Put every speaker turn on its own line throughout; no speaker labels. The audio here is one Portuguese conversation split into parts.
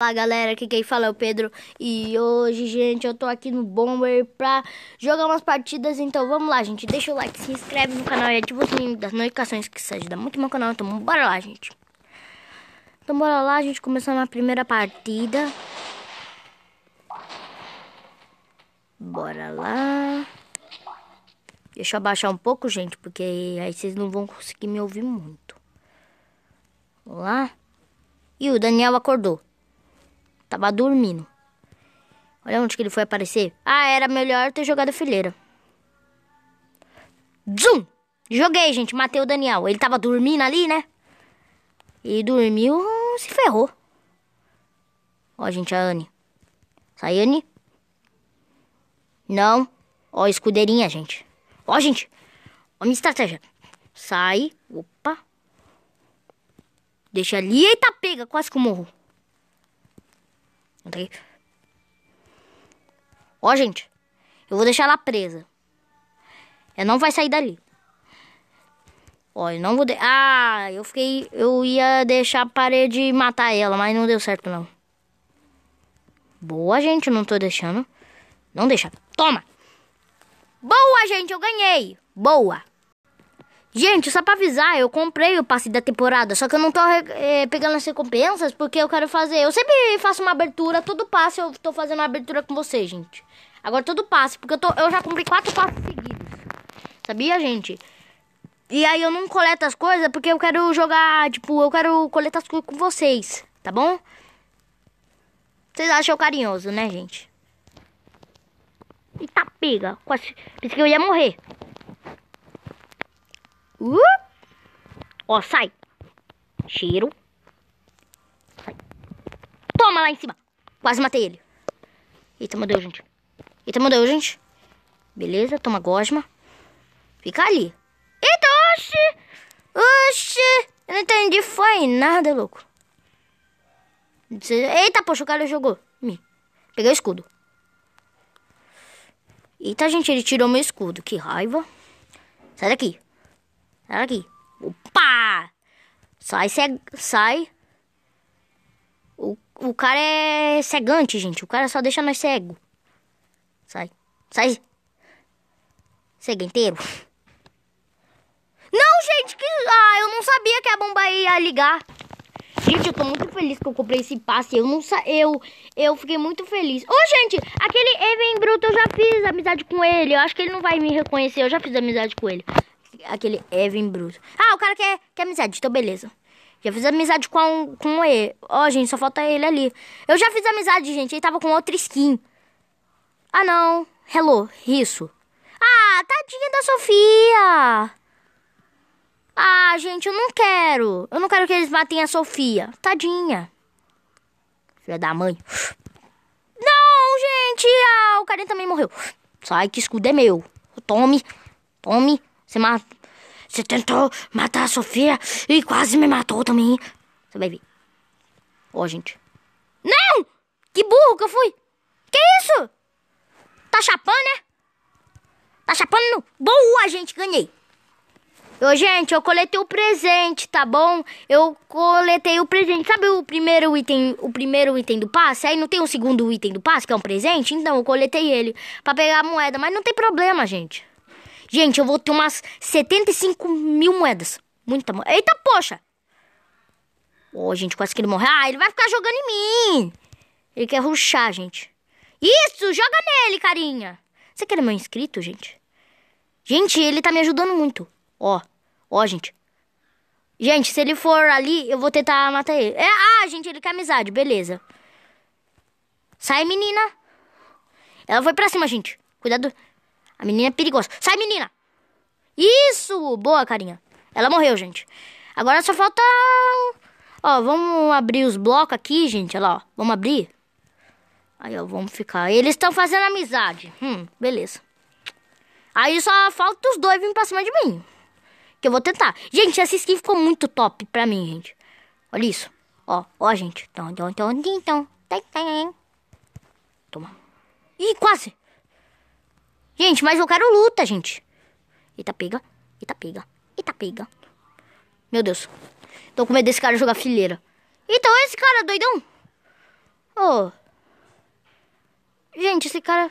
Olá galera, aqui quem fala é o Pedro e hoje, gente, eu tô aqui no Bomber pra jogar umas partidas, então vamos lá, gente, deixa o like, se inscreve no canal e ativa o sininho das notificações que isso ajuda muito meu canal, então bora lá, gente. Então bora lá, gente, começando a primeira partida. Bora lá. Deixa eu abaixar um pouco, gente, porque aí vocês não vão conseguir me ouvir muito. Vamos lá. E o Daniel acordou. Tava dormindo. Olha onde que ele foi aparecer. Ah, era melhor ter jogado a fileira. Zum! Joguei, gente. Matei o Daniel. Ele tava dormindo ali, né? E dormiu, se ferrou. Ó, gente, a Anne. Sai, Anne. Não. Ó, escudeirinha, gente. Ó, gente. Ó, minha estratégia. Sai. Opa. Deixa ali. Eita, pega. Quase que eu morro. Ó, gente. Eu vou deixar ela presa. Ela não vai sair dali. Ó, eu não vou... De... Ah, eu fiquei... Eu ia deixar a parede matar ela, mas não deu certo, não. Boa, gente. Não tô deixando. Não deixa. Toma! Boa, gente. Eu ganhei. Boa. Gente, só pra avisar, eu comprei o passe da temporada, só que eu não tô é, pegando as recompensas porque eu quero fazer. Eu sempre faço uma abertura, todo passe eu tô fazendo uma abertura com vocês, gente. Agora todo passe, porque eu, tô, eu já comprei quatro passes seguidos. Sabia, gente? E aí eu não coleto as coisas porque eu quero jogar, tipo, eu quero coletar as coisas com vocês, tá bom? Vocês acham carinhoso, né, gente? Eita, tá pega. Quase... Pensei que eu ia morrer. Uh! Ó, sai. Cheiro. Sai. Toma lá em cima. Quase matei ele. Eita, meu Deus, gente. Eita, meu Deus, gente. Beleza, toma gosma. Fica ali. Eita, oxi! Oxi! Eu não entendi, foi nada, louco. Eita, poxa, o cara jogou. Me. Peguei o escudo. Eita, gente, ele tirou meu escudo. Que raiva. Sai daqui. Aqui. Opa! Sai, ceg... sai. O, o cara é cegante, gente. O cara só deixa nós cego. Sai. Sai. Cego inteiro. Não, gente, que... Ah, eu não sabia que a bomba ia ligar. Gente, eu tô muito feliz que eu comprei esse passe. Eu não sa... eu, eu fiquei muito feliz. Ô, oh, gente, aquele Evan Bruto eu já fiz amizade com ele. Eu acho que ele não vai me reconhecer. Eu já fiz amizade com ele aquele Evan Bruto. Ah, o cara quer, quer amizade, então beleza. Já fiz amizade com, com o E. Ó, oh, gente, só falta ele ali. Eu já fiz amizade, gente. Ele tava com outra skin. Ah, não. Hello, isso. Ah, tadinha da Sofia. Ah, gente, eu não quero. Eu não quero que eles matem a Sofia. Tadinha. Filha da mãe. Não, gente. Ah, o cara também morreu. Sai que escudo é meu. Tome. Tome. Você mata. Você tentou matar a Sofia e quase me matou também. Você vai ver. Ó, oh, gente. Não! Que burro que eu fui! Que isso? Tá chapando, né? Tá chapando? Boa, gente, ganhei. Eu, gente, eu coletei o presente, tá bom? Eu coletei o presente. Sabe o primeiro item, o primeiro item do passe? Aí não tem o segundo item do passe, que é um presente? Então, eu coletei ele para pegar a moeda, mas não tem problema, gente. Gente, eu vou ter umas 75 mil moedas. Muita moeda. Eita, poxa! Ô, oh, gente, quase que ele morreu. Ah, ele vai ficar jogando em mim. Ele quer ruxar, gente. Isso, joga nele, carinha. Você quer meu inscrito, gente? Gente, ele tá me ajudando muito. Ó, ó, gente. Gente, se ele for ali, eu vou tentar matar ele. É, ah, gente, ele quer amizade, beleza. Sai, menina. Ela foi pra cima, gente. Cuidado. A menina é perigosa. Sai, menina! Isso! Boa, carinha. Ela morreu, gente. Agora só falta... Ó, vamos abrir os blocos aqui, gente. Olha lá, ó. Vamos abrir. Aí, ó, vamos ficar. Eles estão fazendo amizade. Hum, beleza. Aí só falta os dois virem pra cima de mim. Que eu vou tentar. Gente, essa skin ficou muito top pra mim, gente. Olha isso. Ó, ó, gente. Então, então, então, então. Toma. Ih, quase. Gente, mas eu quero luta, gente. Eita, pega. Eita, pega. Eita, pega. Meu Deus. Tô com medo desse cara jogar fileira. Então, esse cara doidão. Ô. Oh. Gente, esse cara...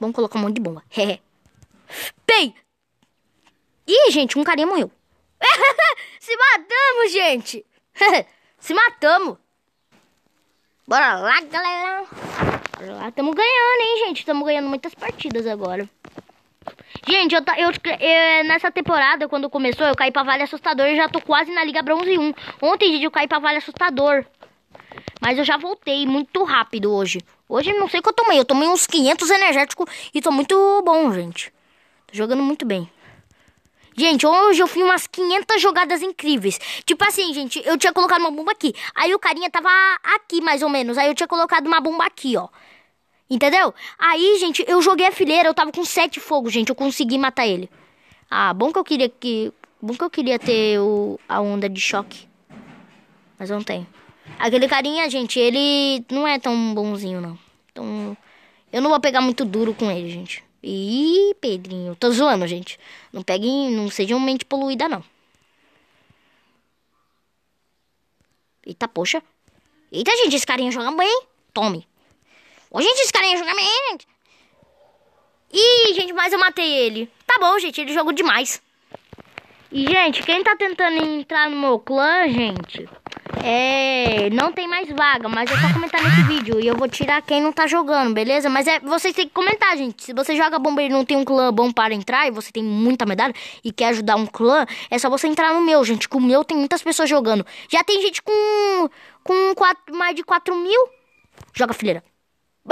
Vamos colocar um monte de bomba. Pei! Ih, gente, um carinha morreu. Se matamos, gente! Se matamos! Bora lá, galera! Bora lá, tamo ganhando, hein, gente? Tamo ganhando muitas partidas agora. Gente, eu, eu, eu, é, nessa temporada, quando começou, eu caí pra Vale Assustador e já tô quase na Liga Bronze 1. Ontem, gente, eu caí pra Vale Assustador. Mas eu já voltei muito rápido hoje. Hoje não sei o que eu tomei. Eu tomei uns 500 energéticos e tô muito bom, gente. Tô jogando muito bem. Gente, hoje eu fiz umas 500 jogadas incríveis. Tipo assim, gente, eu tinha colocado uma bomba aqui. Aí o carinha tava aqui, mais ou menos. Aí eu tinha colocado uma bomba aqui, ó. Entendeu? Aí, gente, eu joguei a fileira. Eu tava com sete fogos, gente. Eu consegui matar ele. Ah, bom que eu queria que... Bom que eu queria ter o... a onda de choque. Mas não tenho. Aquele carinha, gente, ele não é tão bonzinho, não. Então, eu não vou pegar muito duro com ele, gente. Ih, Pedrinho. Tô zoando, gente. Não peguem, não sejam mente poluída, não. Eita, poxa. Eita, gente, esse carinha joga bem. Tome. Ô, gente, esse carinha joga bem. Ih, gente, mas eu matei ele. Tá bom, gente, ele jogou demais. E, gente, quem tá tentando entrar no meu clã, gente... É, não tem mais vaga, mas é só comentar nesse vídeo e eu vou tirar quem não tá jogando, beleza? Mas é, vocês têm que comentar, gente. Se você joga bomba e não tem um clã bom para entrar e você tem muita medalha e quer ajudar um clã, é só você entrar no meu, gente, Com o meu tem muitas pessoas jogando. Já tem gente com, com quatro, mais de 4 mil. Joga, fileira.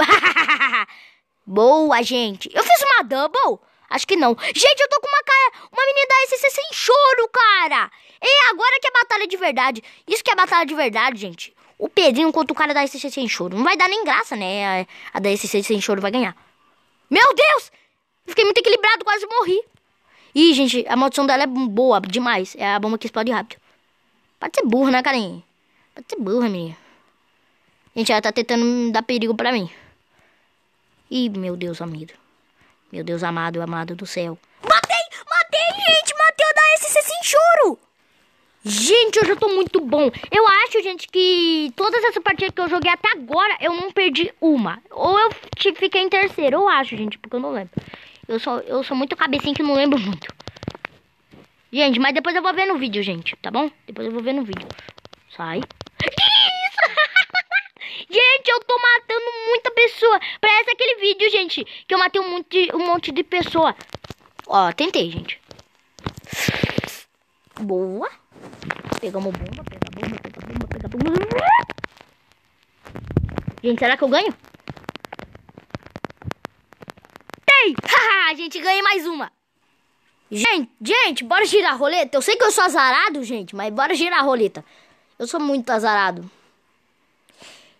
Boa, gente. Eu fiz uma double? Acho que não. Gente, eu tô com uma uma menina da SCC sem choro, cara! E é agora que é batalha de verdade. Isso que é batalha de verdade, gente. O Pedrinho contra o cara da SCC sem choro. Não vai dar nem graça, né? A, a da SCC sem choro vai ganhar. Meu Deus! Fiquei muito equilibrado, quase morri. Ih, gente, a maldição dela é boa demais. É a bomba que explode rápido. Pode ser burra, né, carinha? Pode ser burra, menina. Gente, ela tá tentando dar perigo pra mim. Ih, meu Deus, amigo. Meu Deus amado, amado do céu. Vai! você sem choro. Gente, hoje eu tô muito bom. Eu acho, gente, que todas essas partidas que eu joguei até agora, eu não perdi uma. Ou eu fiquei em terceiro, eu acho, gente, porque eu não lembro. Eu sou, eu sou muito cabecinha que não lembro muito. Gente, mas depois eu vou ver no vídeo, gente, tá bom? Depois eu vou ver no vídeo. Sai. Gente, eu tô matando muita pessoa. Parece aquele vídeo, gente, que eu matei um monte de, um monte de pessoa. Ó, tentei, gente. Boa. Pegamos bomba, pega bomba, pega bomba, pega bomba. Gente, será que eu ganho? Tem! Haha, gente, ganhei mais uma. Gente, gente, bora girar a roleta. Eu sei que eu sou azarado, gente, mas bora girar a roleta. Eu sou muito azarado.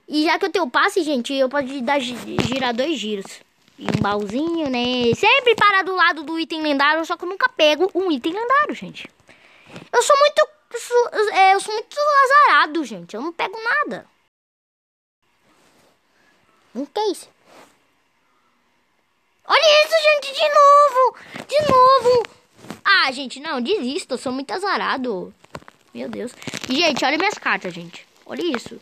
E já que eu tenho passe, gente, eu posso dar, girar dois giros. E um baúzinho, né? Sempre para do lado do item lendário, só que eu nunca pego um item lendário, gente. Eu sou muito. É, eu sou muito azarado, gente. Eu não pego nada. O que é isso? Olha isso, gente, de novo! De novo! Ah, gente, não, desisto. Eu sou muito azarado. Meu Deus. Gente, olha minhas cartas, gente. Olha isso.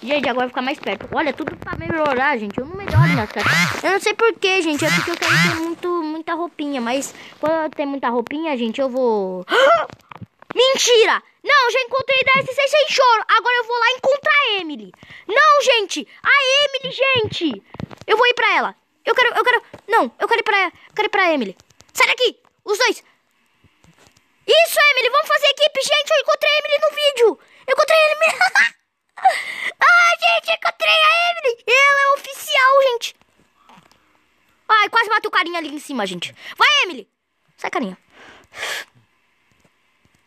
Gente, agora ficar mais perto. Olha, tudo pra melhorar, gente. Eu não melhoro minhas cartas. Eu não sei porquê, gente. É porque eu quero ter muito, muita roupinha. Mas quando eu ter muita roupinha, gente, eu vou... Ah! Mentira! Não, já encontrei da 6 sem choro. Agora eu vou lá encontrar a Emily. Não, gente! A Emily, gente! Eu vou ir pra ela. Eu quero, eu quero... Não, eu quero ir pra, eu quero ir pra Emily. Sai daqui! Os dois! Isso, Emily! Vamos fazer equipe, gente! Eu encontrei a Emily no vídeo! Eu encontrei a Emily! ah, gente! encontrei a Emily! Ela é oficial, gente! Ai, quase matei o carinha ali em cima, gente. Vai, Emily! Sai, carinha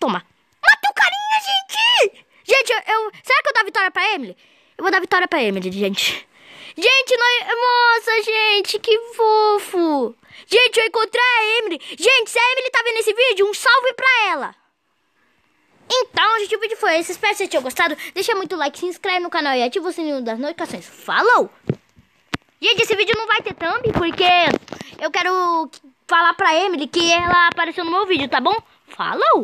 toma. Mata o carinha, gente! Gente, eu, eu, Será que eu dou a vitória pra Emily? Eu vou dar a vitória pra Emily, gente. Gente, nós... Nossa, gente, que fofo! Gente, eu encontrei a Emily. Gente, se a Emily tá vendo esse vídeo, um salve pra ela. Então, gente, o vídeo foi esse. Espero que vocês tenham gostado. Deixa muito like, se inscreve no canal e ativa o sininho das notificações. Falou! Gente, esse vídeo não vai ter thumb, porque eu quero falar pra Emily que ela apareceu no meu vídeo, tá bom? Falou!